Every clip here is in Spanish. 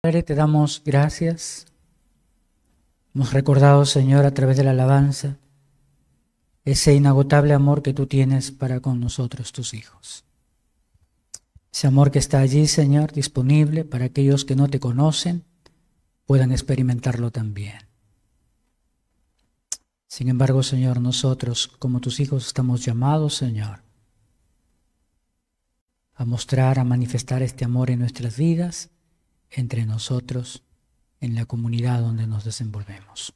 Padre, te damos gracias. Hemos recordado, Señor, a través de la alabanza, ese inagotable amor que tú tienes para con nosotros, tus hijos. Ese amor que está allí, Señor, disponible para aquellos que no te conocen, puedan experimentarlo también. Sin embargo, Señor, nosotros como tus hijos estamos llamados, Señor, a mostrar, a manifestar este amor en nuestras vidas entre nosotros, en la comunidad donde nos desenvolvemos.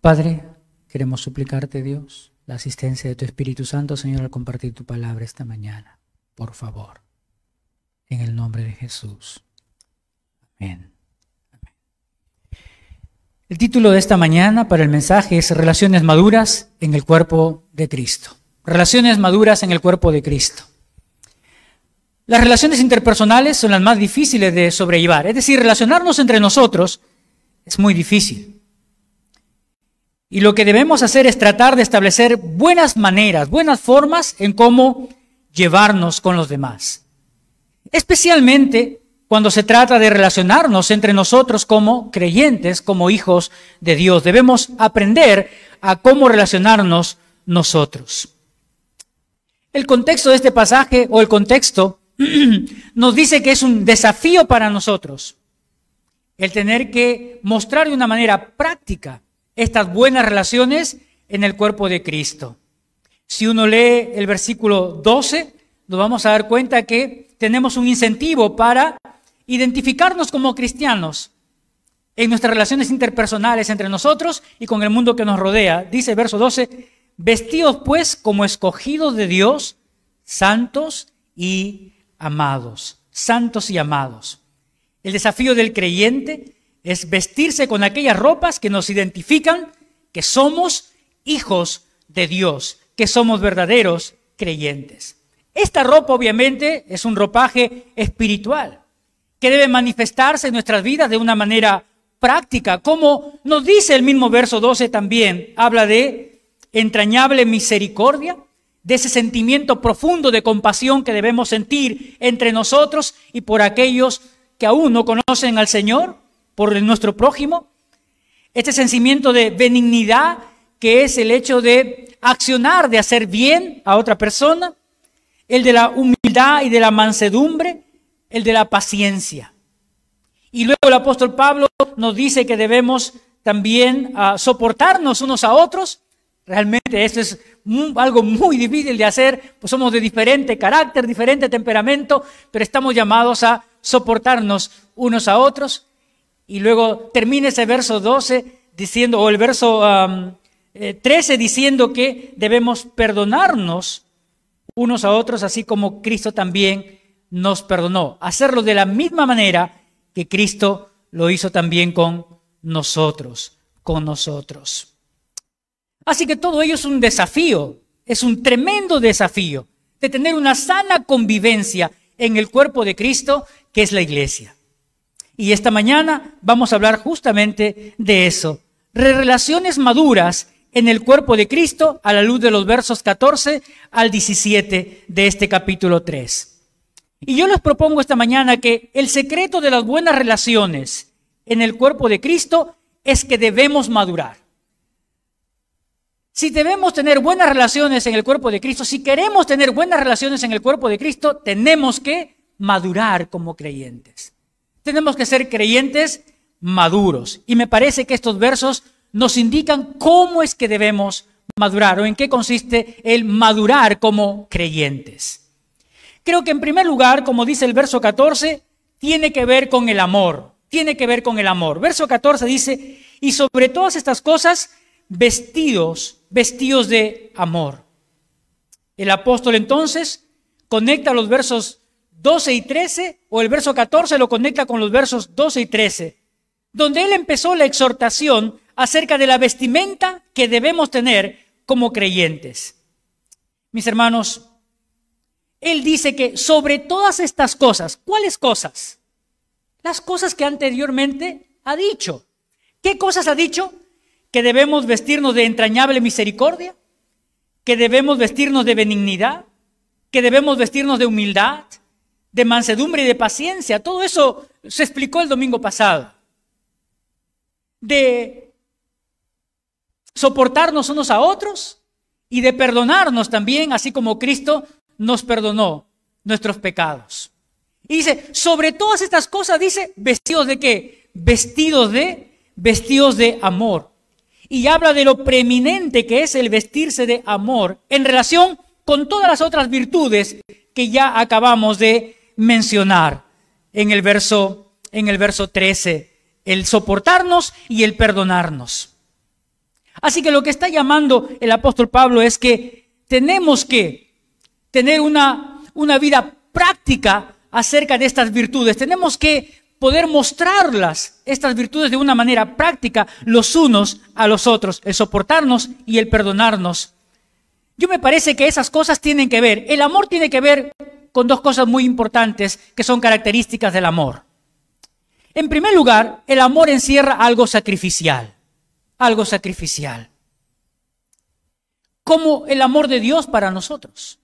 Padre, queremos suplicarte, Dios, la asistencia de tu Espíritu Santo, Señor, al compartir tu palabra esta mañana. Por favor, en el nombre de Jesús. Amén. El título de esta mañana para el mensaje es Relaciones maduras en el cuerpo de Cristo. Relaciones maduras en el cuerpo de Cristo. Las relaciones interpersonales son las más difíciles de sobrellevar. Es decir, relacionarnos entre nosotros es muy difícil. Y lo que debemos hacer es tratar de establecer buenas maneras, buenas formas en cómo llevarnos con los demás. Especialmente cuando se trata de relacionarnos entre nosotros como creyentes, como hijos de Dios. Debemos aprender a cómo relacionarnos nosotros. El contexto de este pasaje o el contexto nos dice que es un desafío para nosotros el tener que mostrar de una manera práctica estas buenas relaciones en el cuerpo de Cristo. Si uno lee el versículo 12, nos vamos a dar cuenta que tenemos un incentivo para identificarnos como cristianos en nuestras relaciones interpersonales entre nosotros y con el mundo que nos rodea. Dice el verso 12, vestidos pues como escogidos de Dios, santos y amados, santos y amados. El desafío del creyente es vestirse con aquellas ropas que nos identifican que somos hijos de Dios, que somos verdaderos creyentes. Esta ropa obviamente es un ropaje espiritual que debe manifestarse en nuestras vidas de una manera práctica, como nos dice el mismo verso 12 también, habla de entrañable misericordia, de ese sentimiento profundo de compasión que debemos sentir entre nosotros y por aquellos que aún no conocen al Señor, por nuestro prójimo. Este sentimiento de benignidad que es el hecho de accionar, de hacer bien a otra persona, el de la humildad y de la mansedumbre, el de la paciencia. Y luego el apóstol Pablo nos dice que debemos también ah, soportarnos unos a otros Realmente eso es algo muy difícil de hacer, pues somos de diferente carácter, diferente temperamento, pero estamos llamados a soportarnos unos a otros. Y luego termina ese verso 12 diciendo, o el verso 13 eh, diciendo que debemos perdonarnos unos a otros, así como Cristo también nos perdonó. Hacerlo de la misma manera que Cristo lo hizo también con nosotros, con nosotros. Así que todo ello es un desafío, es un tremendo desafío de tener una sana convivencia en el cuerpo de Cristo, que es la iglesia. Y esta mañana vamos a hablar justamente de eso. Relaciones maduras en el cuerpo de Cristo a la luz de los versos 14 al 17 de este capítulo 3. Y yo les propongo esta mañana que el secreto de las buenas relaciones en el cuerpo de Cristo es que debemos madurar. Si debemos tener buenas relaciones en el cuerpo de Cristo, si queremos tener buenas relaciones en el cuerpo de Cristo, tenemos que madurar como creyentes. Tenemos que ser creyentes maduros. Y me parece que estos versos nos indican cómo es que debemos madurar o en qué consiste el madurar como creyentes. Creo que en primer lugar, como dice el verso 14, tiene que ver con el amor. Tiene que ver con el amor. Verso 14 dice, y sobre todas estas cosas, vestidos vestidos de amor. El apóstol entonces conecta los versos 12 y 13, o el verso 14 lo conecta con los versos 12 y 13, donde él empezó la exhortación acerca de la vestimenta que debemos tener como creyentes. Mis hermanos, él dice que sobre todas estas cosas, ¿cuáles cosas? Las cosas que anteriormente ha dicho. ¿Qué cosas ha dicho? que debemos vestirnos de entrañable misericordia, que debemos vestirnos de benignidad, que debemos vestirnos de humildad, de mansedumbre y de paciencia. Todo eso se explicó el domingo pasado. De soportarnos unos a otros y de perdonarnos también, así como Cristo nos perdonó nuestros pecados. Y dice, sobre todas estas cosas, dice, vestidos de qué? Vestidos de, vestidos de amor y habla de lo preeminente que es el vestirse de amor en relación con todas las otras virtudes que ya acabamos de mencionar en el verso en el verso 13, el soportarnos y el perdonarnos. Así que lo que está llamando el apóstol Pablo es que tenemos que tener una, una vida práctica acerca de estas virtudes. Tenemos que poder mostrarlas, estas virtudes, de una manera práctica los unos a los otros, el soportarnos y el perdonarnos. Yo me parece que esas cosas tienen que ver, el amor tiene que ver con dos cosas muy importantes que son características del amor. En primer lugar, el amor encierra algo sacrificial, algo sacrificial, como el amor de Dios para nosotros.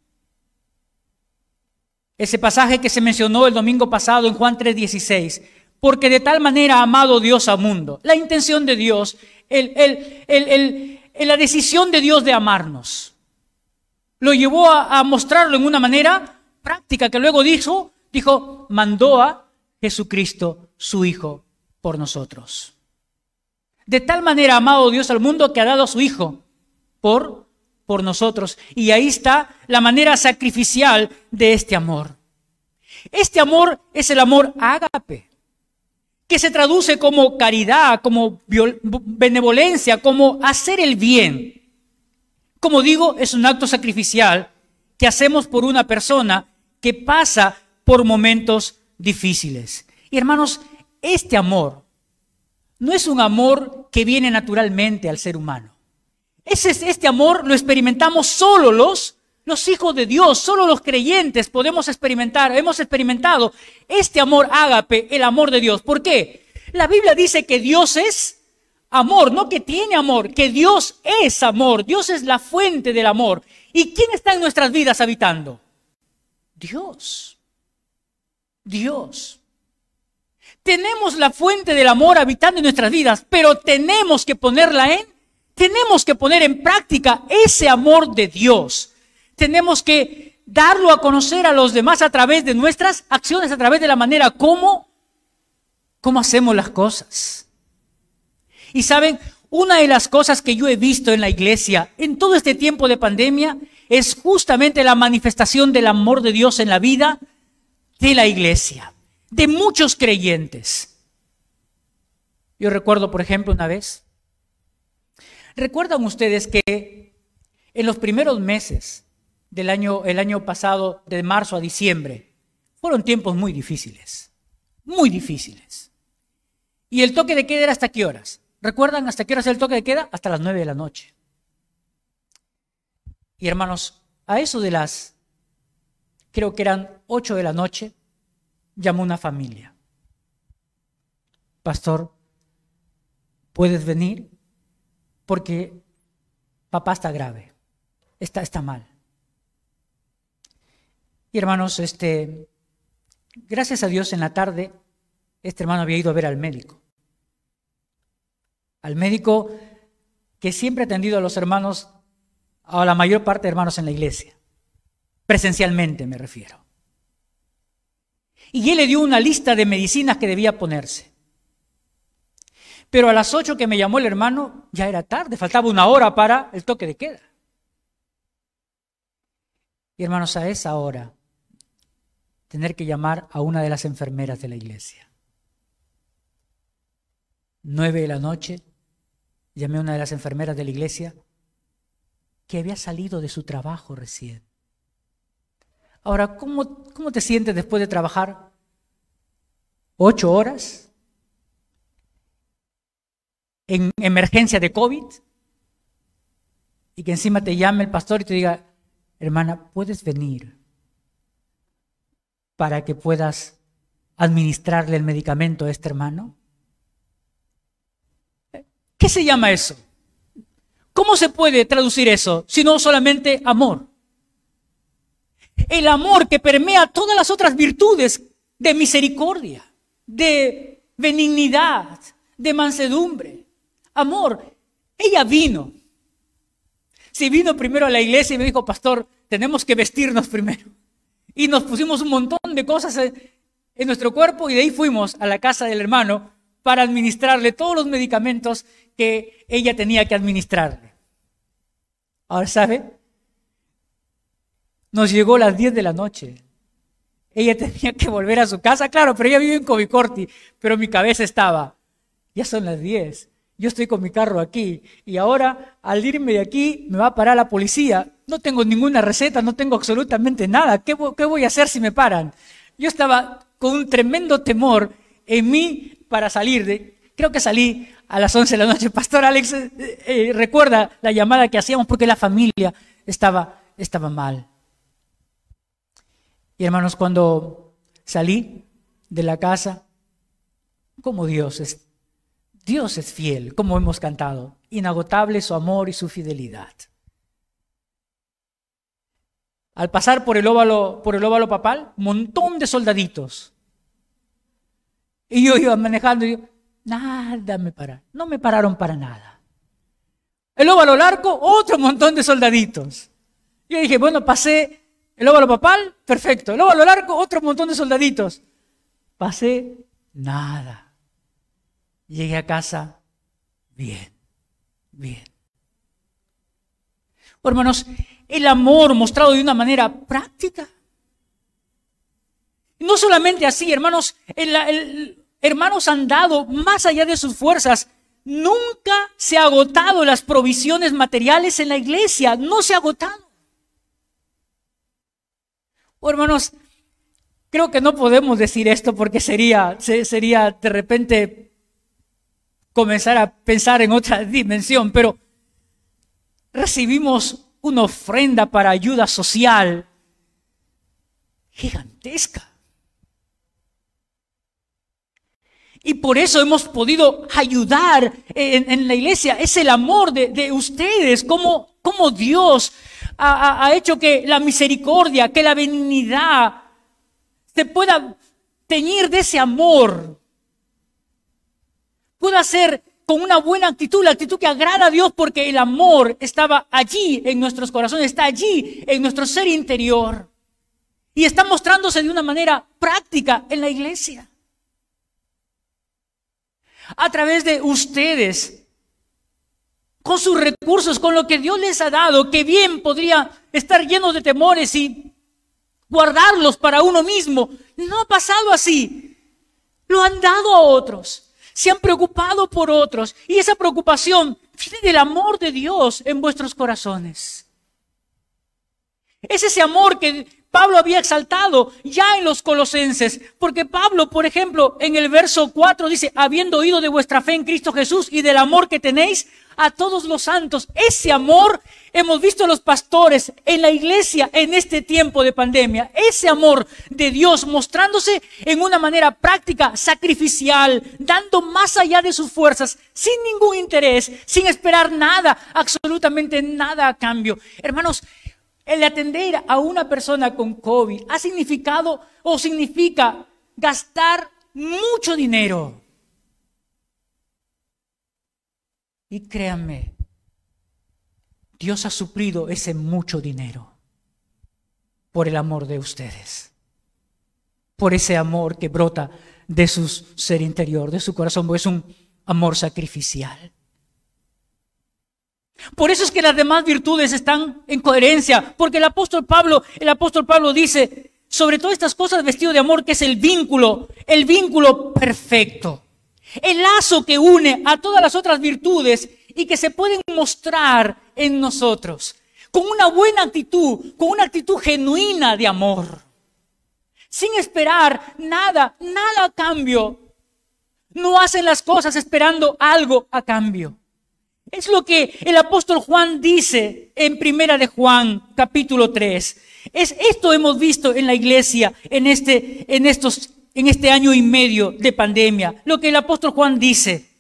Ese pasaje que se mencionó el domingo pasado en Juan 3:16. Porque de tal manera ha amado Dios al mundo. La intención de Dios, el, el, la decisión de Dios de amarnos, lo llevó a, mostrarlo en una manera práctica que luego dijo, dijo, mandó a Jesucristo, su Hijo, por nosotros. De tal manera ha amado Dios al mundo que ha dado a su Hijo por por nosotros. Y ahí está la manera sacrificial de este amor. Este amor es el amor ágape, que se traduce como caridad, como benevolencia, como hacer el bien. Como digo, es un acto sacrificial que hacemos por una persona que pasa por momentos difíciles. Y hermanos, este amor no es un amor que viene naturalmente al ser humano. Ese, este amor lo experimentamos solo los, los hijos de Dios, solo los creyentes podemos experimentar, hemos experimentado este amor ágape, el amor de Dios. ¿Por qué? La Biblia dice que Dios es amor, no que tiene amor, que Dios es amor, Dios es la fuente del amor. ¿Y quién está en nuestras vidas habitando? Dios. Dios. Tenemos la fuente del amor habitando en nuestras vidas, pero tenemos que ponerla en tenemos que poner en práctica ese amor de Dios. Tenemos que darlo a conocer a los demás a través de nuestras acciones, a través de la manera como, cómo hacemos las cosas. Y saben, una de las cosas que yo he visto en la iglesia en todo este tiempo de pandemia es justamente la manifestación del amor de Dios en la vida de la iglesia, de muchos creyentes. Yo recuerdo, por ejemplo, una vez Recuerdan ustedes que en los primeros meses del año, el año pasado, de marzo a diciembre, fueron tiempos muy difíciles, muy difíciles. ¿Y el toque de queda era hasta qué horas? ¿Recuerdan hasta qué horas el toque de queda? Hasta las nueve de la noche. Y hermanos, a eso de las, creo que eran ocho de la noche, llamó una familia. Pastor, ¿puedes venir? porque papá está grave, está, está mal. Y hermanos, este, gracias a Dios en la tarde, este hermano había ido a ver al médico. Al médico que siempre ha atendido a los hermanos, a la mayor parte de hermanos en la iglesia. Presencialmente me refiero. Y él le dio una lista de medicinas que debía ponerse. Pero a las ocho que me llamó el hermano, ya era tarde, faltaba una hora para el toque de queda. Y hermanos, a esa hora, tener que llamar a una de las enfermeras de la iglesia. Nueve de la noche, llamé a una de las enfermeras de la iglesia que había salido de su trabajo recién. Ahora, ¿cómo, cómo te sientes después de trabajar ocho horas? en emergencia de COVID y que encima te llame el pastor y te diga, hermana, puedes venir para que puedas administrarle el medicamento a este hermano? ¿Qué se llama eso? ¿Cómo se puede traducir eso si no solamente amor? El amor que permea todas las otras virtudes de misericordia, de benignidad, de mansedumbre amor, ella vino. Si vino primero a la iglesia y me dijo, pastor, tenemos que vestirnos primero. Y nos pusimos un montón de cosas en nuestro cuerpo y de ahí fuimos a la casa del hermano para administrarle todos los medicamentos que ella tenía que administrarle. Ahora, ¿sabe? Nos llegó a las 10 de la noche. Ella tenía que volver a su casa, claro, pero ella vive en Covicorti, pero mi cabeza estaba, ya son las 10, yo estoy con mi carro aquí y ahora al irme de aquí me va a parar la policía. No tengo ninguna receta, no tengo absolutamente nada. ¿Qué, voy a hacer si me paran? Yo estaba con un tremendo temor en mí para salir. De, creo que salí a las 11 de la noche. Pastor Alex, eh, eh, eh, recuerda la llamada que hacíamos porque la familia estaba, estaba mal. Y hermanos, cuando salí de la casa, como Dios está. Dios es fiel, como hemos cantado, inagotable su amor y su fidelidad. Al pasar por el óvalo, por el óvalo papal, montón de soldaditos. Y yo iba manejando y yo, nada me pararon, no me pararon para nada. El óvalo largo, otro montón de soldaditos. Yo dije, bueno, pasé el óvalo papal, perfecto. El óvalo largo, otro montón de soldaditos. Pasé nada llegué a casa bien, bien. Hermanos, el amor mostrado de una manera práctica. No solamente así, hermanos, el, hermanos han dado más allá de sus fuerzas. Nunca se ha agotado las provisiones materiales en la iglesia, no se ha agotado. Oh, hermanos, creo que no podemos decir esto porque sería, sería de repente comenzar a pensar en otra dimensión, pero recibimos una ofrenda para ayuda social gigantesca. Y por eso hemos podido ayudar en, la iglesia. Es el amor de, ustedes, como, Dios ha, ha, hecho que la misericordia, que la benignidad se pueda teñir de ese amor pueda ser con una buena actitud, la actitud que agrada a Dios porque el amor estaba allí en nuestros corazones, está allí en nuestro ser interior. Y está mostrándose de una manera práctica en la iglesia. A través de ustedes, con sus recursos, con lo que Dios les ha dado, que bien podría estar lleno de temores y guardarlos para uno mismo. No ha pasado así. Lo han dado a otros se han preocupado por otros y esa preocupación viene del amor de Dios en vuestros corazones. Es ese amor que Pablo había exaltado ya en los colosenses, porque Pablo, por ejemplo, en el verso 4 dice, habiendo oído de vuestra fe en Cristo Jesús y del amor que tenéis a todos los santos, ese amor hemos visto los pastores en la iglesia en este tiempo de pandemia, ese amor de Dios mostrándose en una manera práctica, sacrificial, dando más allá de sus fuerzas, sin ningún interés, sin esperar nada, absolutamente nada a cambio. Hermanos, el atender a una persona con COVID ha significado o significa gastar mucho dinero. Y créanme, Dios ha suplido ese mucho dinero por el amor de ustedes, por ese amor que brota de su ser interior, de su corazón, es un amor sacrificial. Por eso es que las demás virtudes están en coherencia, porque el apóstol Pablo, el apóstol Pablo dice, sobre todas estas cosas vestido de amor, que es el vínculo, el vínculo perfecto. El lazo que une a todas las otras virtudes y que se pueden mostrar en nosotros, con una buena actitud, con una actitud genuina de amor, sin esperar nada, nada a cambio. No hacen las cosas esperando algo a cambio. Es lo que el apóstol Juan dice en Primera de Juan, capítulo 3. Es esto hemos visto en la iglesia en este, en estos, en este año y medio de pandemia. Lo que el apóstol Juan dice.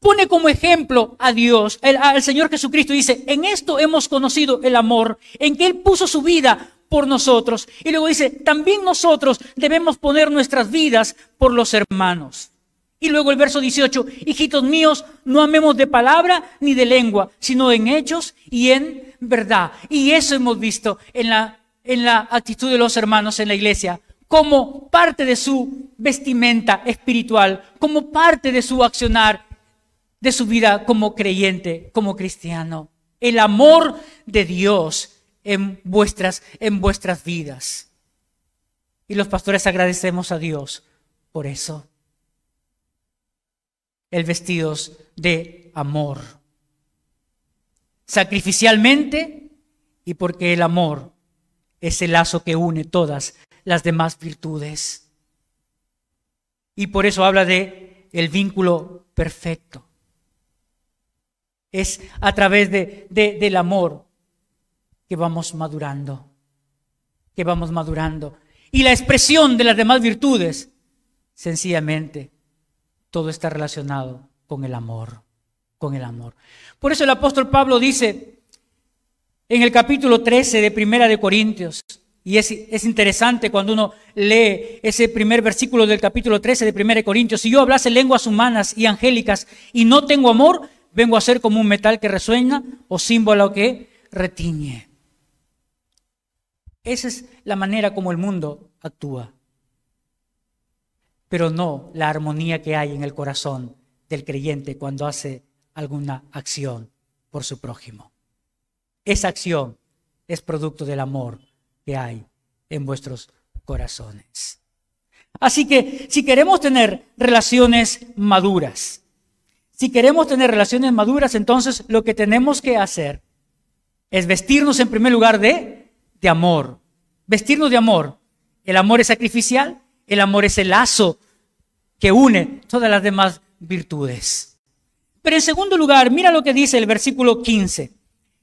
Pone como ejemplo a Dios, al Señor Jesucristo, dice, en esto hemos conocido el amor, en que Él puso su vida por nosotros. Y luego dice, también nosotros debemos poner nuestras vidas por los hermanos. Y luego el verso 18, hijitos míos, no amemos de palabra ni de lengua, sino en hechos y en verdad. Y eso hemos visto en la, en la actitud de los hermanos en la iglesia, como parte de su vestimenta espiritual, como parte de su accionar, de su vida como creyente, como cristiano. El amor de Dios en vuestras, en vuestras vidas. Y los pastores agradecemos a Dios por eso el vestidos de amor. Sacrificialmente y porque el amor es el lazo que une todas las demás virtudes. Y por eso habla de el vínculo perfecto. Es a través del amor que vamos madurando, que vamos madurando. Y la expresión de las demás virtudes, sencillamente, todo está relacionado con el amor, con el amor. Por eso el apóstol Pablo dice en el capítulo 13 de Primera de Corintios, y es, interesante cuando uno lee ese primer versículo del capítulo 13 de Primera de Corintios. Si yo hablase lenguas humanas y angélicas y no tengo amor, vengo a ser como un metal que resuena o símbolo que retiñe. Esa es la manera como el mundo actúa pero no la armonía que hay en el corazón del creyente cuando hace alguna acción por su prójimo. Esa acción es producto del amor que hay en vuestros corazones. Así que si queremos tener relaciones maduras, si queremos tener relaciones maduras, entonces lo que tenemos que hacer es vestirnos en primer lugar de, de amor. Vestirnos de amor. El amor es sacrificial, el amor es el lazo que une todas las demás virtudes. Pero en segundo lugar, mira lo que dice el versículo 15.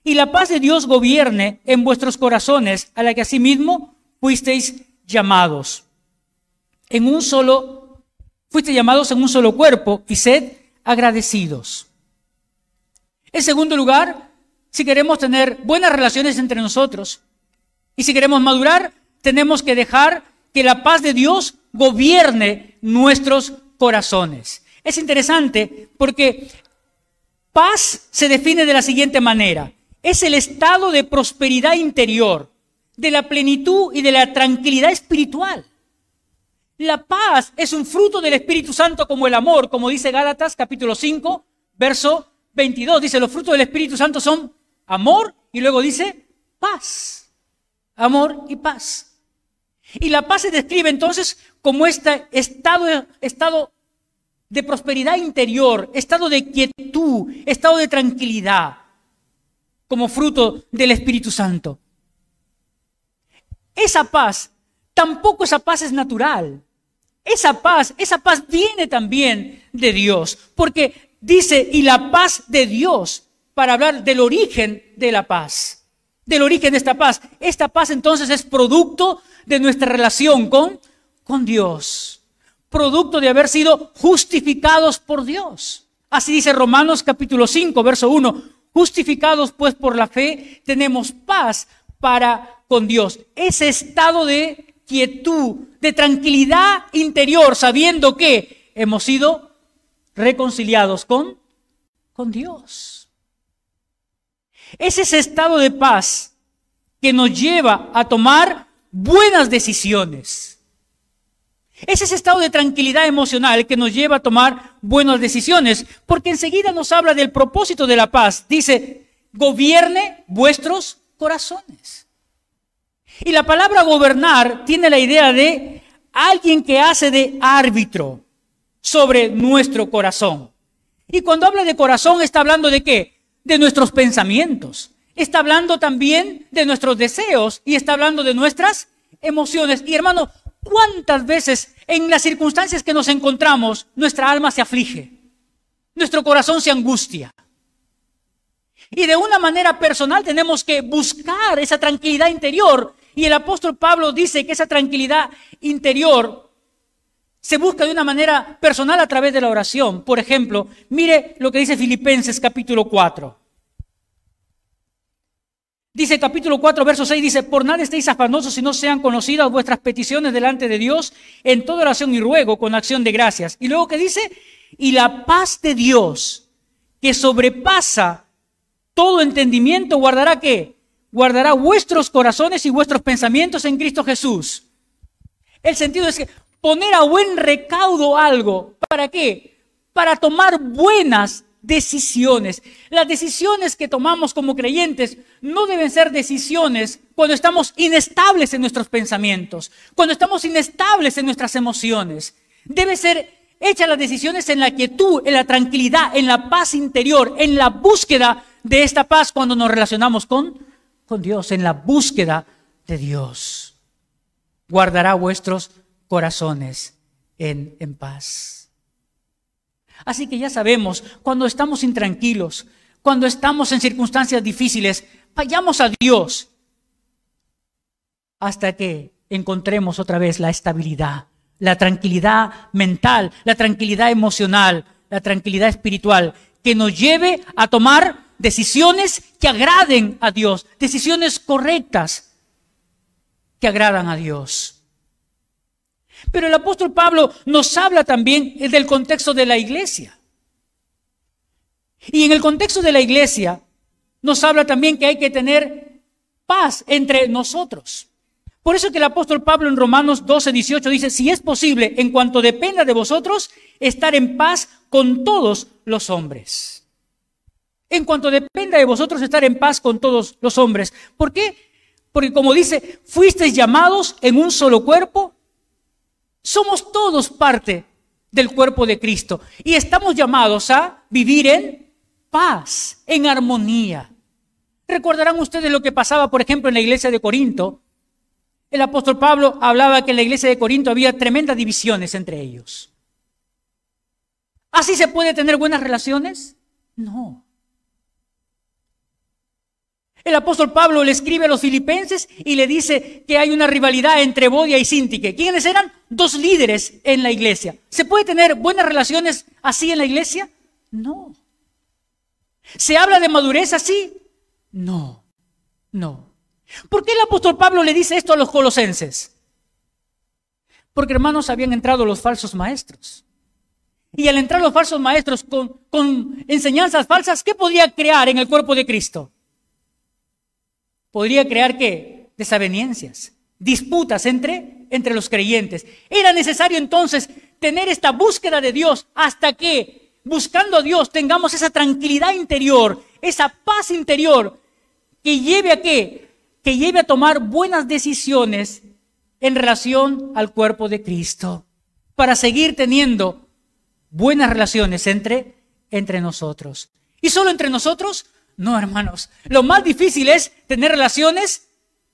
Y la paz de Dios gobierne en vuestros corazones, a la que asimismo fuisteis llamados. En un solo, fuisteis llamados en un solo cuerpo y sed agradecidos. En segundo lugar, si queremos tener buenas relaciones entre nosotros y si queremos madurar, tenemos que dejar que la paz de Dios gobierne nuestros corazones. Es interesante porque paz se define de la siguiente manera. Es el estado de prosperidad interior, de la plenitud y de la tranquilidad espiritual. La paz es un fruto del Espíritu Santo como el amor, como dice Gálatas capítulo 5, verso 22. Dice, los frutos del Espíritu Santo son amor y luego dice paz. Amor y paz. Y la paz se describe entonces como este estado, estado de prosperidad interior, estado de quietud, estado de tranquilidad, como fruto del Espíritu Santo. Esa paz, tampoco esa paz es natural. Esa paz, esa paz viene también de Dios, porque dice, y la paz de Dios, para hablar del origen de la paz el origen de esta paz. Esta paz entonces es producto de nuestra relación con, con Dios, producto de haber sido justificados por Dios. Así dice Romanos capítulo 5, verso 1, justificados pues por la fe, tenemos paz para con Dios. Ese estado de quietud, de tranquilidad interior, sabiendo que hemos sido reconciliados con, con Dios. Es ese estado de paz que nos lleva a tomar buenas decisiones. Es ese estado de tranquilidad emocional que nos lleva a tomar buenas decisiones, porque enseguida nos habla del propósito de la paz. Dice, gobierne vuestros corazones. Y la palabra gobernar tiene la idea de alguien que hace de árbitro sobre nuestro corazón. Y cuando habla de corazón está hablando de qué? de nuestros pensamientos, está hablando también de nuestros deseos y está hablando de nuestras emociones. Y hermano, ¿cuántas veces en las circunstancias que nos encontramos nuestra alma se aflige? Nuestro corazón se angustia. Y de una manera personal tenemos que buscar esa tranquilidad interior. Y el apóstol Pablo dice que esa tranquilidad interior se busca de una manera personal a través de la oración. Por ejemplo, mire lo que dice Filipenses capítulo 4. Dice capítulo 4, verso 6, dice, por nada estéis afanosos si no sean conocidas vuestras peticiones delante de Dios en toda oración y ruego con acción de gracias. Y luego que dice, y la paz de Dios que sobrepasa todo entendimiento, guardará qué? Guardará vuestros corazones y vuestros pensamientos en Cristo Jesús. El sentido es que poner a buen recaudo algo. ¿Para qué? Para tomar buenas decisiones. Las decisiones que tomamos como creyentes no deben ser decisiones cuando estamos inestables en nuestros pensamientos, cuando estamos inestables en nuestras emociones. Debe ser hechas las decisiones en la quietud, en la tranquilidad, en la paz interior, en la búsqueda de esta paz cuando nos relacionamos con, con Dios, en la búsqueda de Dios. Guardará vuestros corazones en, paz. Así que ya sabemos, cuando estamos intranquilos, cuando estamos en circunstancias difíciles, vayamos a Dios hasta que encontremos otra vez la estabilidad, la tranquilidad mental, la tranquilidad emocional, la tranquilidad espiritual, que nos lleve a tomar decisiones que agraden a Dios, decisiones correctas que agradan a Dios. Pero el apóstol Pablo nos habla también eh, del contexto de la iglesia. Y en el contexto de la iglesia nos habla también que hay que tener paz entre nosotros. Por eso que el apóstol Pablo en Romanos 12, 18 dice, si es posible, en cuanto dependa de vosotros, estar en paz con todos los hombres. En cuanto dependa de vosotros, estar en paz con todos los hombres. ¿Por qué? Porque como dice, fuisteis llamados en un solo cuerpo somos todos parte del cuerpo de Cristo y estamos llamados a vivir en paz, en armonía. Recordarán ustedes lo que pasaba, por ejemplo, en la iglesia de Corinto. El apóstol Pablo hablaba que en la iglesia de Corinto había tremendas divisiones entre ellos. ¿Así se puede tener buenas relaciones? No. El apóstol Pablo le escribe a los filipenses y le dice que hay una rivalidad entre Bodia y Sintique. ¿Quiénes eran? Dos líderes en la iglesia. ¿Se puede tener buenas relaciones así en la iglesia? No. ¿Se habla de madurez así? No. No. ¿Por qué el apóstol Pablo le dice esto a los colosenses? Porque hermanos habían entrado los falsos maestros. Y al entrar los falsos maestros con, con enseñanzas falsas, ¿qué podía crear en el cuerpo de Cristo? podría crear qué? Desavenencias, disputas entre, entre los creyentes. Era necesario entonces tener esta búsqueda de Dios hasta que, buscando a Dios, tengamos esa tranquilidad interior, esa paz interior que lleve a qué? Que lleve a tomar buenas decisiones en relación al cuerpo de Cristo, para seguir teniendo buenas relaciones entre, entre nosotros. Y solo entre nosotros, no, hermanos. Lo más difícil es tener relaciones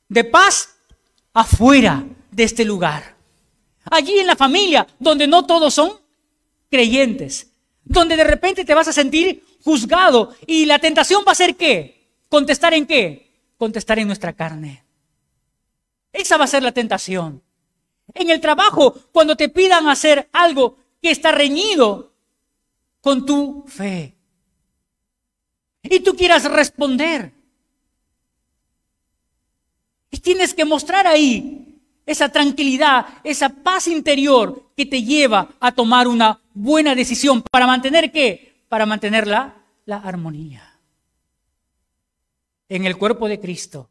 de paz afuera de este lugar. Allí en la familia, donde no todos son creyentes. Donde de repente te vas a sentir juzgado. Y la tentación va a ser qué? ¿Contestar en qué? Contestar en nuestra carne. Esa va a ser la tentación. En el trabajo, cuando te pidan hacer algo que está reñido con tu fe y tú quieras responder. Y tienes que mostrar ahí esa tranquilidad, esa paz interior que te lleva a tomar una buena decisión para mantener qué? Para mantener la, la armonía en el cuerpo de Cristo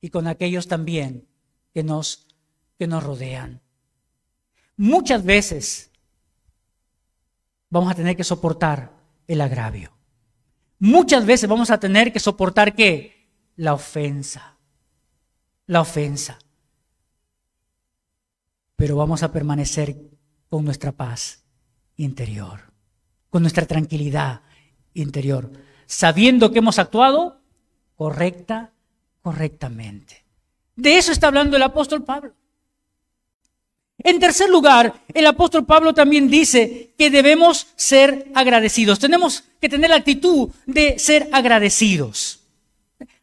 y con aquellos también que nos, que nos rodean. Muchas veces vamos a tener que soportar el agravio muchas veces vamos a tener que soportar qué? La ofensa. La ofensa. Pero vamos a permanecer con nuestra paz interior, con nuestra tranquilidad interior, sabiendo que hemos actuado correcta, correctamente. De eso está hablando el apóstol Pablo. En tercer lugar, el apóstol Pablo también dice que debemos ser agradecidos. Tenemos que tener la actitud de ser agradecidos.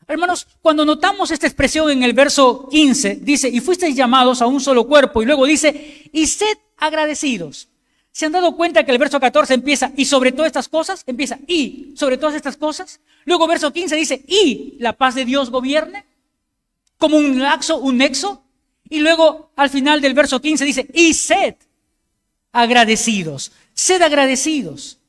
Hermanos, cuando notamos esta expresión en el verso 15, dice, y fuisteis llamados a un solo cuerpo, y luego dice, y sed agradecidos. ¿Se han dado cuenta que el verso 14 empieza, y sobre todas estas cosas? Empieza, y sobre todas estas cosas. Luego verso 15 dice, y la paz de Dios gobierne, como un laxo, un nexo. Y luego al final del verso 15 dice, y sed agradecidos, sed agradecidos.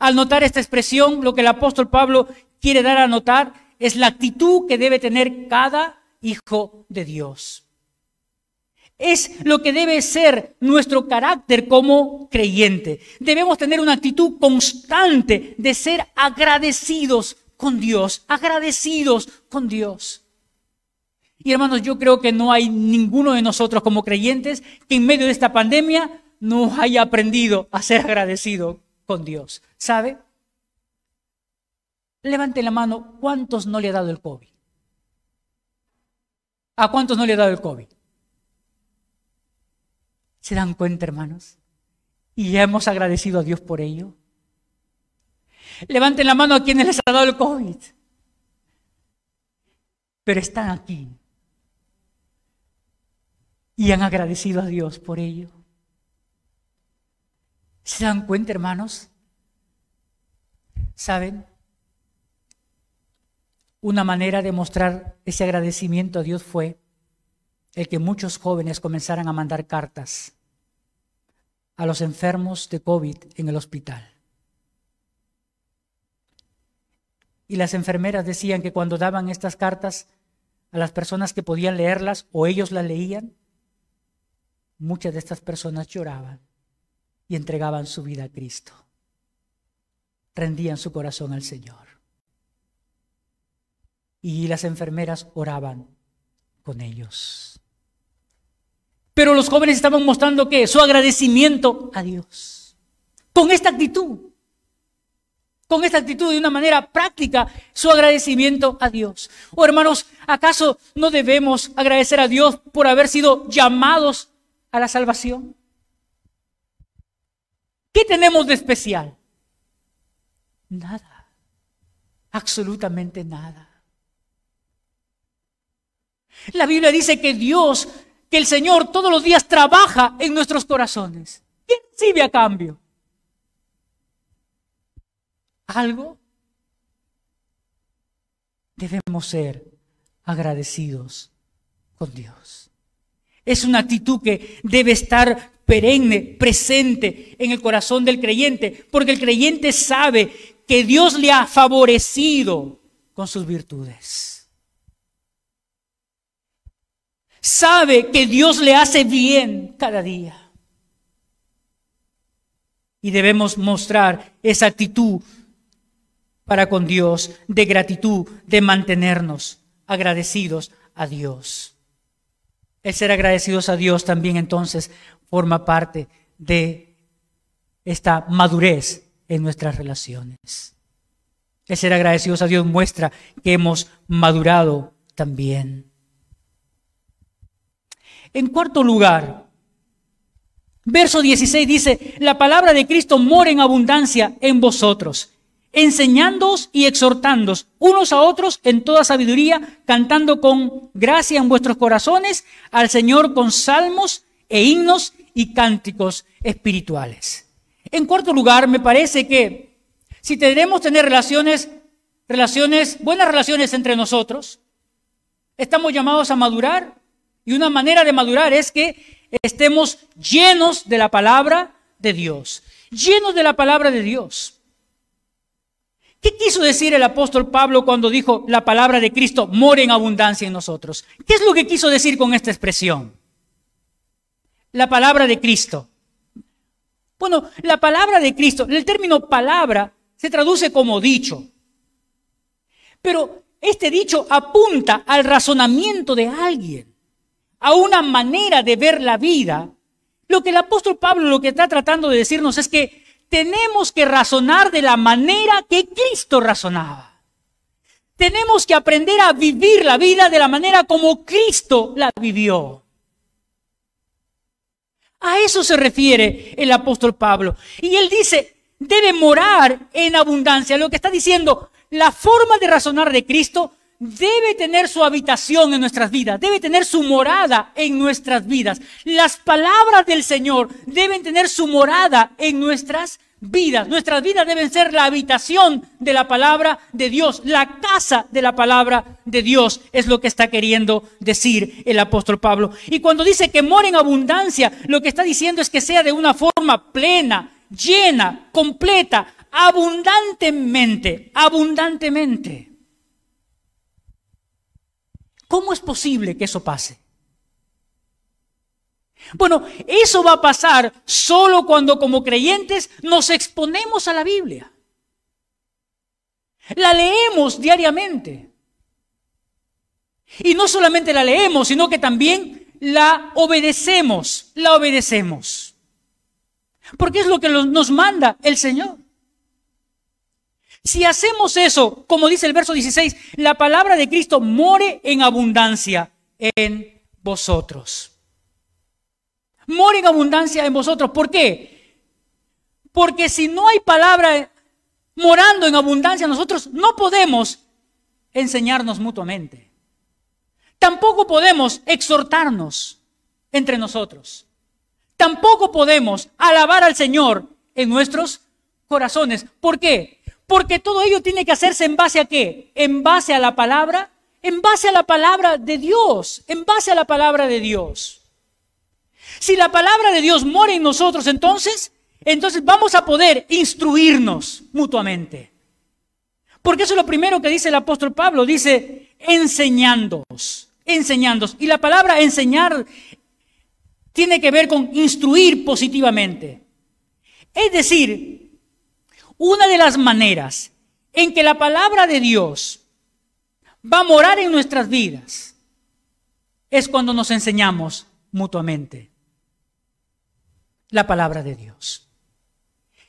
Al notar esta expresión, lo que el apóstol Pablo quiere dar a notar es la actitud que debe tener cada hijo de Dios. Es lo que debe ser nuestro carácter como creyente. Debemos tener una actitud constante de ser agradecidos con Dios, agradecidos con Dios. Y hermanos, yo creo que no hay ninguno de nosotros como creyentes que en medio de esta pandemia no haya aprendido a ser agradecido con Dios. ¿Sabe? Levanten la mano, ¿cuántos no le ha dado el COVID? ¿A cuántos no le ha dado el COVID? ¿Se dan cuenta, hermanos? Y ya hemos agradecido a Dios por ello. Levanten la mano a quienes les ha dado el COVID. Pero están aquí y han agradecido a Dios por ello. ¿Se dan cuenta, hermanos? ¿Saben? Una manera de mostrar ese agradecimiento a Dios fue el que muchos jóvenes comenzaran a mandar cartas a los enfermos de COVID en el hospital. Y las enfermeras decían que cuando daban estas cartas a las personas que podían leerlas o ellos las leían, muchas de estas personas lloraban y entregaban su vida a Cristo. Rendían su corazón al Señor. Y las enfermeras oraban con ellos. Pero los jóvenes estaban mostrando que su agradecimiento a Dios. Con esta actitud, con esta actitud de una manera práctica su agradecimiento a Dios. Oh hermanos, ¿acaso no debemos agradecer a Dios por haber sido llamados a la salvación? ¿Qué tenemos de especial? Nada, absolutamente nada. La Biblia dice que Dios, que el Señor todos los días trabaja en nuestros corazones. ¿Qué recibe a cambio? Algo. Debemos ser agradecidos con Dios. Es una actitud que debe estar perenne, presente en el corazón del creyente, porque el creyente sabe que Dios le ha favorecido con sus virtudes. Sabe que Dios le hace bien cada día. Y debemos mostrar esa actitud para con Dios de gratitud, de mantenernos agradecidos a Dios. El ser agradecidos a Dios también entonces forma parte de esta madurez en nuestras relaciones. El ser agradecidos a Dios muestra que hemos madurado también. En cuarto lugar, verso 16 dice, la palabra de Cristo mora en abundancia en vosotros enseñándoos y exhortándoos unos a otros en toda sabiduría, cantando con gracia en vuestros corazones al Señor con salmos e himnos y cánticos espirituales. En cuarto lugar, me parece que si queremos tener relaciones, relaciones, buenas relaciones entre nosotros, estamos llamados a madurar y una manera de madurar es que estemos llenos de la palabra de Dios, llenos de la palabra de Dios. ¿Qué quiso decir el apóstol Pablo cuando dijo la palabra de Cristo mora en abundancia en nosotros? ¿Qué es lo que quiso decir con esta expresión? La palabra de Cristo. Bueno, la palabra de Cristo, el término palabra se traduce como dicho. Pero este dicho apunta al razonamiento de alguien, a una manera de ver la vida. Lo que el apóstol Pablo lo que está tratando de decirnos es que tenemos que razonar de la manera que Cristo razonaba. Tenemos que aprender a vivir la vida de la manera como Cristo la vivió. A eso se refiere el apóstol Pablo. Y él dice, debe morar en abundancia. Lo que está diciendo, la forma de razonar de Cristo debe tener su habitación en nuestras vidas, debe tener su morada en nuestras vidas. Las palabras del Señor deben tener su morada en nuestras vidas. Nuestras vidas deben ser la habitación de la palabra de Dios, la casa de la palabra de Dios, es lo que está queriendo decir el apóstol Pablo. Y cuando dice que mora en abundancia, lo que está diciendo es que sea de una forma plena, llena, completa, abundantemente, abundantemente. ¿Cómo es posible que eso pase? Bueno, eso va a pasar solo cuando como creyentes nos exponemos a la Biblia. La leemos diariamente. Y no solamente la leemos, sino que también la obedecemos, la obedecemos. Porque es lo que nos manda el Señor. Si hacemos eso, como dice el verso 16, la palabra de Cristo more en abundancia en vosotros. More en abundancia en vosotros. ¿Por qué? Porque si no hay palabra morando en abundancia, nosotros no podemos enseñarnos mutuamente. Tampoco podemos exhortarnos entre nosotros. Tampoco podemos alabar al Señor en nuestros corazones. ¿Por qué? Porque todo ello tiene que hacerse en base a qué? En base a la palabra, en base a la palabra de Dios, en base a la palabra de Dios. Si la palabra de Dios mora en nosotros, entonces, entonces vamos a poder instruirnos mutuamente. Porque eso es lo primero que dice el apóstol Pablo, dice enseñándonos, enseñándoos. Y la palabra enseñar tiene que ver con instruir positivamente. Es decir, una de las maneras en que la palabra de Dios va a morar en nuestras vidas es cuando nos enseñamos mutuamente la palabra de Dios.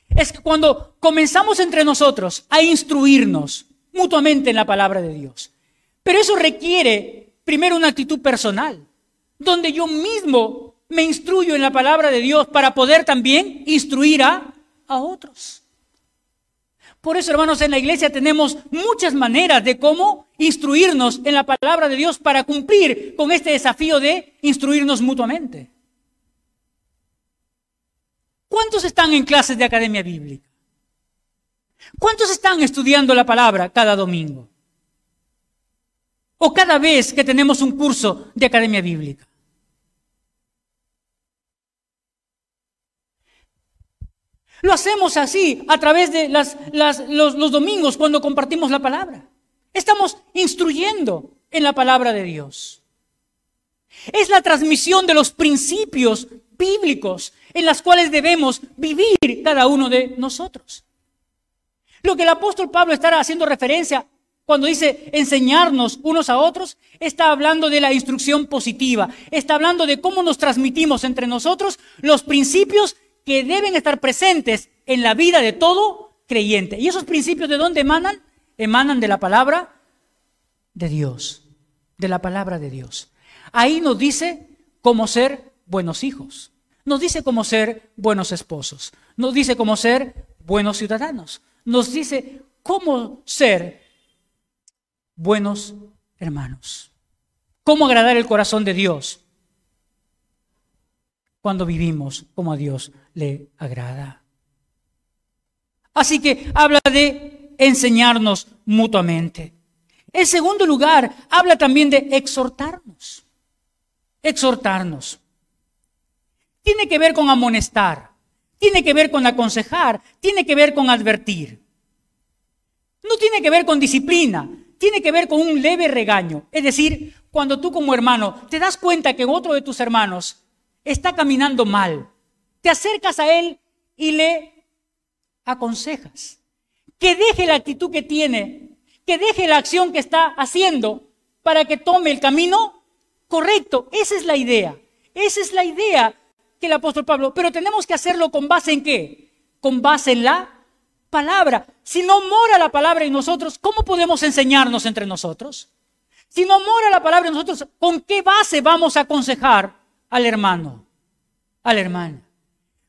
Es que cuando comenzamos entre nosotros a instruirnos mutuamente en la palabra de Dios. Pero eso requiere primero una actitud personal, donde yo mismo me instruyo en la palabra de Dios para poder también instruir a, a otros. Por eso, hermanos, en la iglesia tenemos muchas maneras de cómo instruirnos en la palabra de Dios para cumplir con este desafío de instruirnos mutuamente. ¿Cuántos están en clases de academia bíblica? ¿Cuántos están estudiando la palabra cada domingo? O cada vez que tenemos un curso de academia bíblica. Lo hacemos así a través de los, domingos cuando compartimos la palabra. Estamos instruyendo en la palabra de Dios. Es la transmisión de los principios bíblicos en las cuales debemos vivir cada uno de nosotros. Lo que el apóstol Pablo está haciendo referencia cuando dice enseñarnos unos a otros, está hablando de la instrucción positiva, está hablando de cómo nos transmitimos entre nosotros los principios que deben estar presentes en la vida de todo creyente. ¿Y esos principios de dónde emanan? Emanan de la palabra de Dios, de la palabra de Dios. Ahí nos dice cómo ser buenos hijos, nos dice cómo ser buenos esposos, nos dice cómo ser buenos ciudadanos, nos dice cómo ser buenos hermanos, cómo agradar el corazón de Dios cuando vivimos como a Dios le agrada. Así que habla de enseñarnos mutuamente. En segundo lugar, habla también de exhortarnos. Exhortarnos. Tiene que ver con amonestar, tiene que ver con aconsejar, tiene que ver con advertir. No tiene que ver con disciplina, tiene que ver con un leve regaño. Es decir, cuando tú como hermano te das cuenta que otro de tus hermanos está caminando mal, te acercas a él y le aconsejas que deje la actitud que tiene, que deje la acción que está haciendo para que tome el camino correcto. Esa es la idea. Esa es la idea que el apóstol Pablo, pero tenemos que hacerlo con base en qué? Con base en la palabra. Si no mora la palabra en nosotros, ¿cómo podemos enseñarnos entre nosotros? Si no mora la palabra en nosotros, ¿con qué base vamos a aconsejar al hermano, a la hermana?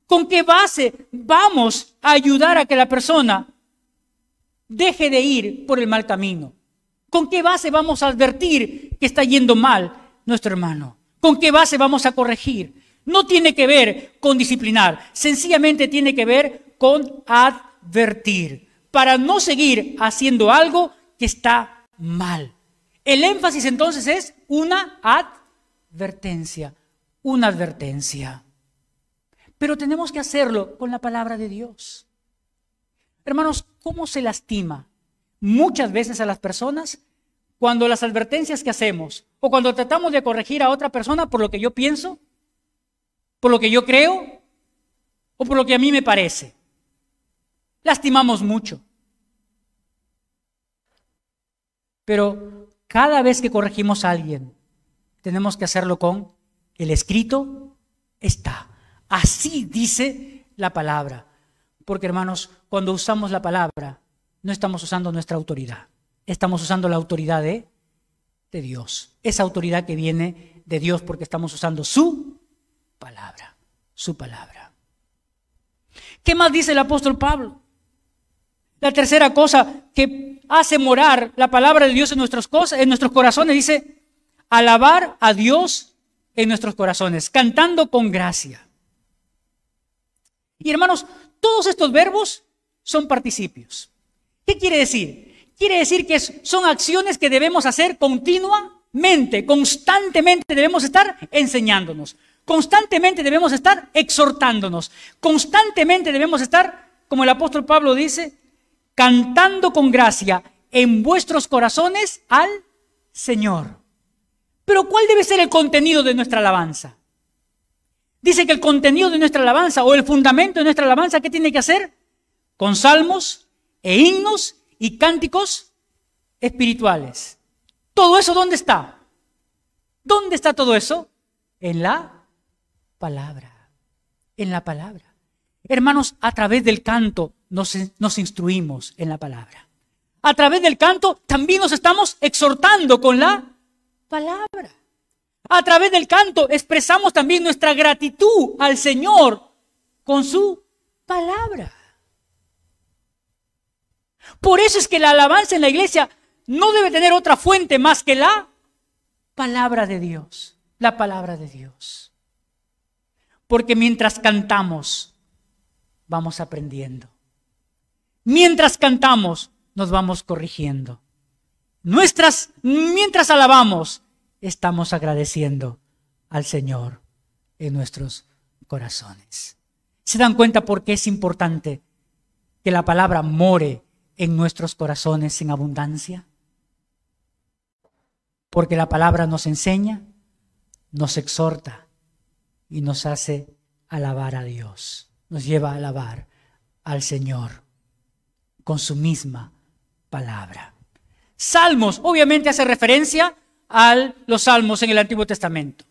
¿Con qué base vamos a ayudar a que la persona deje de ir por el mal camino? ¿Con qué base vamos a advertir que está yendo mal nuestro hermano? ¿Con qué base vamos a corregir? No tiene que ver con disciplinar, sencillamente tiene que ver con advertir, para no seguir haciendo algo que está mal. El énfasis entonces es una advertencia, una advertencia. Pero tenemos que hacerlo con la palabra de Dios. Hermanos, ¿cómo se lastima muchas veces a las personas cuando las advertencias que hacemos o cuando tratamos de corregir a otra persona por lo que yo pienso, por lo que yo creo o por lo que a mí me parece? Lastimamos mucho. Pero cada vez que corregimos a alguien, tenemos que hacerlo con el escrito está. Así dice la palabra. Porque hermanos, cuando usamos la palabra, no estamos usando nuestra autoridad. Estamos usando la autoridad de, Dios. Esa autoridad que viene de Dios porque estamos usando su palabra. Su palabra. ¿Qué más dice el apóstol Pablo? La tercera cosa que hace morar la palabra de Dios en cosas, en nuestros corazones dice, alabar a Dios en nuestros corazones, cantando con gracia. Y hermanos, todos estos verbos son participios. ¿Qué quiere decir? Quiere decir que son acciones que debemos hacer continuamente, constantemente debemos estar enseñándonos, constantemente debemos estar exhortándonos, constantemente debemos estar, como el apóstol Pablo dice, cantando con gracia en vuestros corazones al Señor. Pero ¿cuál debe ser el contenido de nuestra alabanza? Dice que el contenido de nuestra alabanza o el fundamento de nuestra alabanza, ¿qué tiene que hacer? Con salmos e himnos y cánticos espirituales. ¿Todo eso dónde está? ¿Dónde está todo eso? En la palabra. En la palabra. Hermanos, a través del canto nos, nos instruimos en la palabra. A través del canto también nos estamos exhortando con la palabra. A través del canto expresamos también nuestra gratitud al Señor con su palabra. Por eso es que la alabanza en la iglesia no debe tener otra fuente más que la palabra de Dios, la palabra de Dios. Porque mientras cantamos, vamos aprendiendo. Mientras cantamos, nos vamos corrigiendo. Nuestras, mientras alabamos, estamos agradeciendo al Señor en nuestros corazones. ¿Se dan cuenta por qué es importante que la palabra more en nuestros corazones en abundancia? Porque la palabra nos enseña, nos exhorta y nos hace alabar a Dios, nos lleva a alabar al Señor con su misma palabra. Salmos obviamente hace referencia a los salmos en el Antiguo Testamento.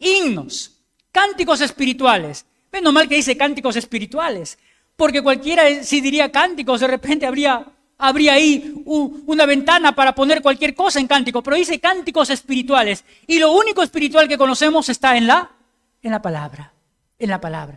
Himnos, cánticos espirituales. Menos mal que dice cánticos espirituales, porque cualquiera eh, si diría cánticos, de repente habría, habría ahí una ventana para poner cualquier cosa en cántico, pero dice cánticos espirituales. Y lo único espiritual que conocemos está en la, en la palabra, en la palabra.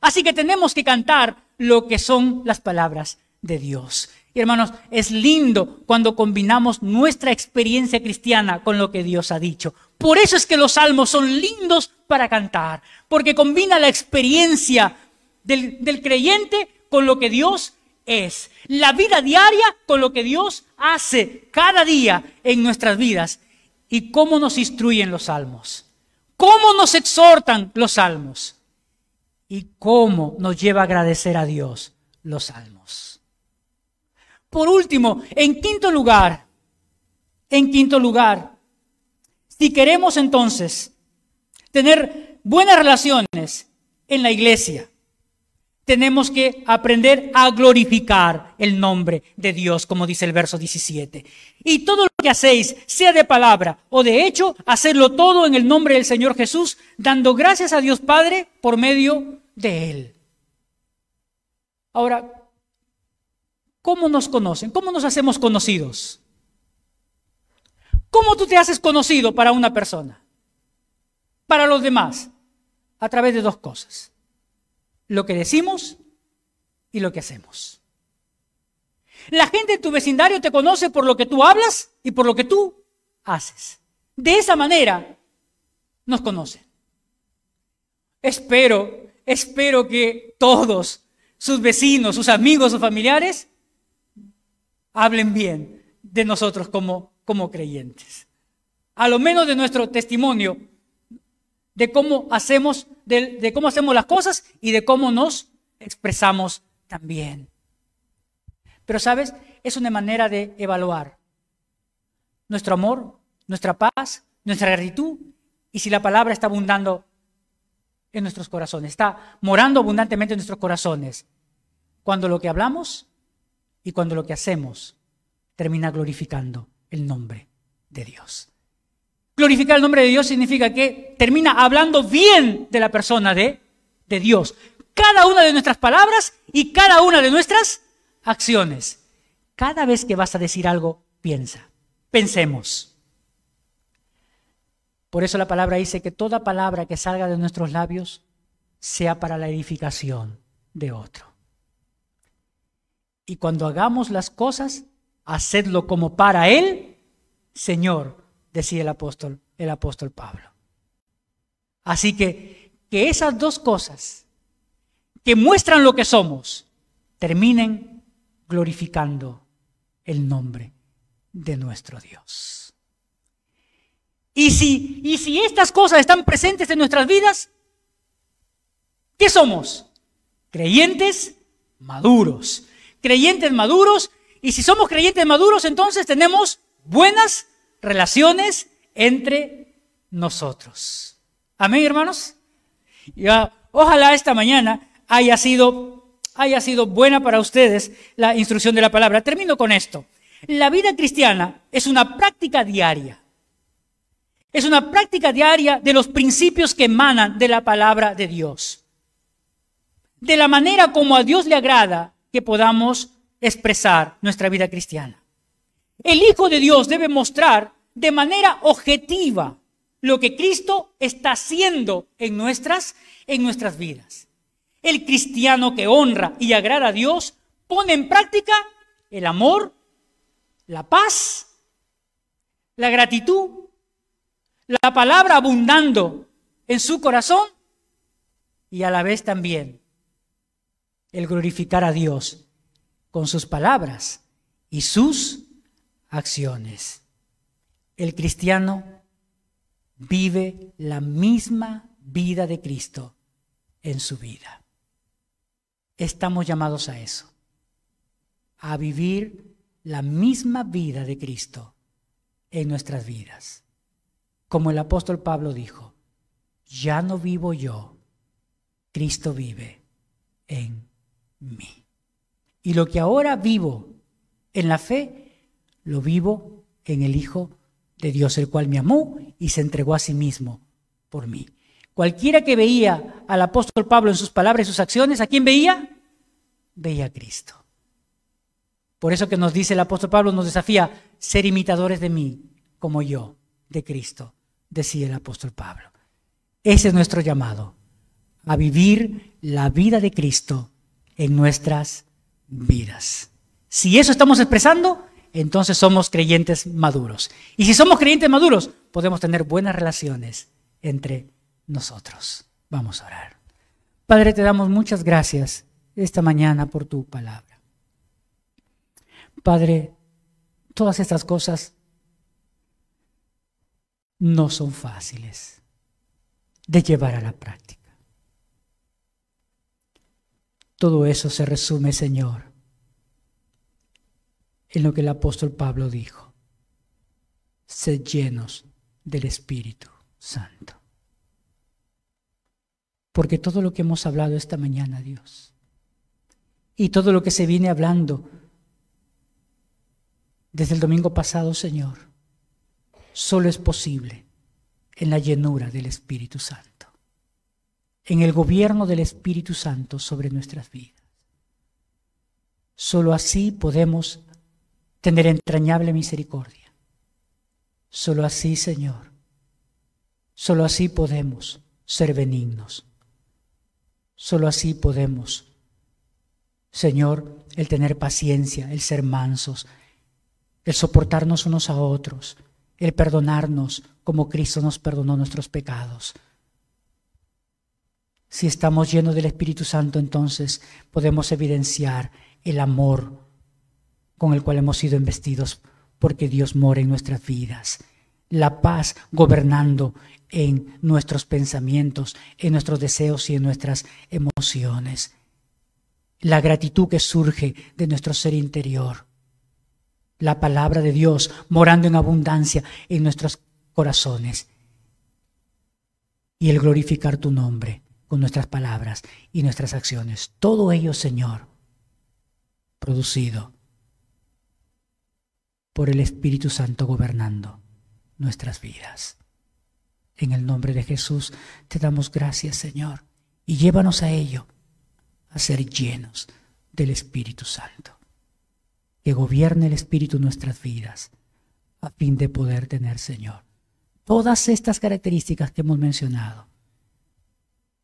Así que tenemos que cantar lo que son las palabras de Dios. Y hermanos, es lindo cuando combinamos nuestra experiencia cristiana con lo que Dios ha dicho. Por eso es que los salmos son lindos para cantar, porque combina la experiencia del, del creyente con lo que Dios es, la vida diaria con lo que Dios hace cada día en nuestras vidas y cómo nos instruyen los salmos, cómo nos exhortan los salmos y cómo nos lleva a agradecer a Dios los salmos. Por último, en quinto lugar, en quinto lugar, si queremos entonces tener buenas relaciones en la iglesia, tenemos que aprender a glorificar el nombre de Dios, como dice el verso 17. Y todo lo que hacéis, sea de palabra o de hecho, hacerlo todo en el nombre del Señor Jesús, dando gracias a Dios Padre por medio de Él. Ahora, ¿Cómo nos conocen? ¿Cómo nos hacemos conocidos? ¿Cómo tú te haces conocido para una persona? Para los demás. A través de dos cosas. Lo que decimos y lo que hacemos. La gente de tu vecindario te conoce por lo que tú hablas y por lo que tú haces. De esa manera nos conocen. Espero, espero que todos, sus vecinos, sus amigos, sus familiares, hablen bien de nosotros como, como creyentes. A lo menos de nuestro testimonio, de cómo hacemos, de cómo hacemos las cosas y de cómo nos expresamos también. Pero, ¿sabes? Es una manera de evaluar nuestro amor, nuestra paz, nuestra gratitud y si la palabra está abundando en nuestros corazones, está morando abundantemente en nuestros corazones. Cuando lo que hablamos y cuando lo que hacemos termina glorificando el nombre de Dios. Glorificar el nombre de Dios significa que termina hablando bien de la persona de, de Dios. Cada una de nuestras palabras y cada una de nuestras acciones. Cada vez que vas a decir algo, piensa. Pensemos. Por eso la palabra dice que toda palabra que salga de nuestros labios sea para la edificación de otro. Y cuando hagamos las cosas, hacedlo como para Él, Señor, decía el apóstol, el apóstol Pablo. Así que que esas dos cosas que muestran lo que somos terminen glorificando el nombre de nuestro Dios. Y si, y si estas cosas están presentes en nuestras vidas, ¿qué somos? Creyentes maduros, creyentes maduros y si somos creyentes maduros, entonces tenemos buenas relaciones entre nosotros. Amén, hermanos. Ya, ah, ojalá esta mañana haya sido, haya sido buena para ustedes la instrucción de la palabra. Termino con esto. La vida cristiana es una práctica diaria. Es una práctica diaria de los principios que emanan de la palabra de Dios. De la manera como a Dios le agrada que podamos expresar nuestra vida cristiana. El Hijo de Dios debe mostrar de manera objetiva lo que Cristo está haciendo en nuestras, en nuestras vidas. El cristiano que honra y agrada a Dios pone en práctica el amor, la paz, la gratitud, la palabra abundando en su corazón y a la vez también el glorificar a Dios con sus palabras y sus acciones. El cristiano vive la misma vida de Cristo en su vida. Estamos llamados a eso, a vivir la misma vida de Cristo en nuestras vidas. Como el apóstol Pablo dijo, ya no vivo yo, Cristo vive en y lo que ahora vivo en la fe, lo vivo en el Hijo de Dios, el cual me amó y se entregó a sí mismo por mí. Cualquiera que veía al apóstol Pablo en sus palabras y sus acciones, ¿a quién veía? Veía a Cristo. Por eso que nos dice el apóstol Pablo, nos desafía ser imitadores de mí, como yo, de Cristo, decía el apóstol Pablo. Ese es nuestro llamado, a vivir la vida de Cristo en nuestras vidas. Si eso estamos expresando, entonces somos creyentes maduros. Y si somos creyentes maduros, podemos tener buenas relaciones entre nosotros. Vamos a orar. Padre, te damos muchas gracias esta mañana por tu palabra. Padre, todas estas cosas no son fáciles de llevar a la práctica. Todo eso se resume, Señor, en lo que el apóstol Pablo dijo. Sed llenos del Espíritu Santo. Porque todo lo que hemos hablado esta mañana, Dios, y todo lo que se viene hablando desde el domingo pasado, Señor, solo es posible en la llenura del Espíritu Santo en el gobierno del Espíritu Santo sobre nuestras vidas. Solo así podemos tener entrañable misericordia. Solo así, Señor. Solo así podemos ser benignos. Solo así podemos, Señor, el tener paciencia, el ser mansos, el soportarnos unos a otros, el perdonarnos como Cristo nos perdonó nuestros pecados. Si estamos llenos del Espíritu Santo, entonces podemos evidenciar el amor con el cual hemos sido investidos, porque Dios mora en nuestras vidas. La paz gobernando en nuestros pensamientos, en nuestros deseos y en nuestras emociones. La gratitud que surge de nuestro ser interior. La palabra de Dios morando en abundancia en nuestros corazones. Y el glorificar tu nombre con nuestras palabras y nuestras acciones. Todo ello, Señor, producido por el Espíritu Santo gobernando nuestras vidas. En el nombre de Jesús te damos gracias, Señor, y llévanos a ello, a ser llenos del Espíritu Santo. Que gobierne el Espíritu nuestras vidas, a fin de poder tener, Señor, todas estas características que hemos mencionado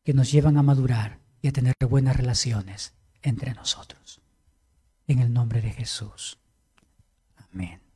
que nos llevan a madurar y a tener buenas relaciones entre nosotros. En el nombre de Jesús. Amén.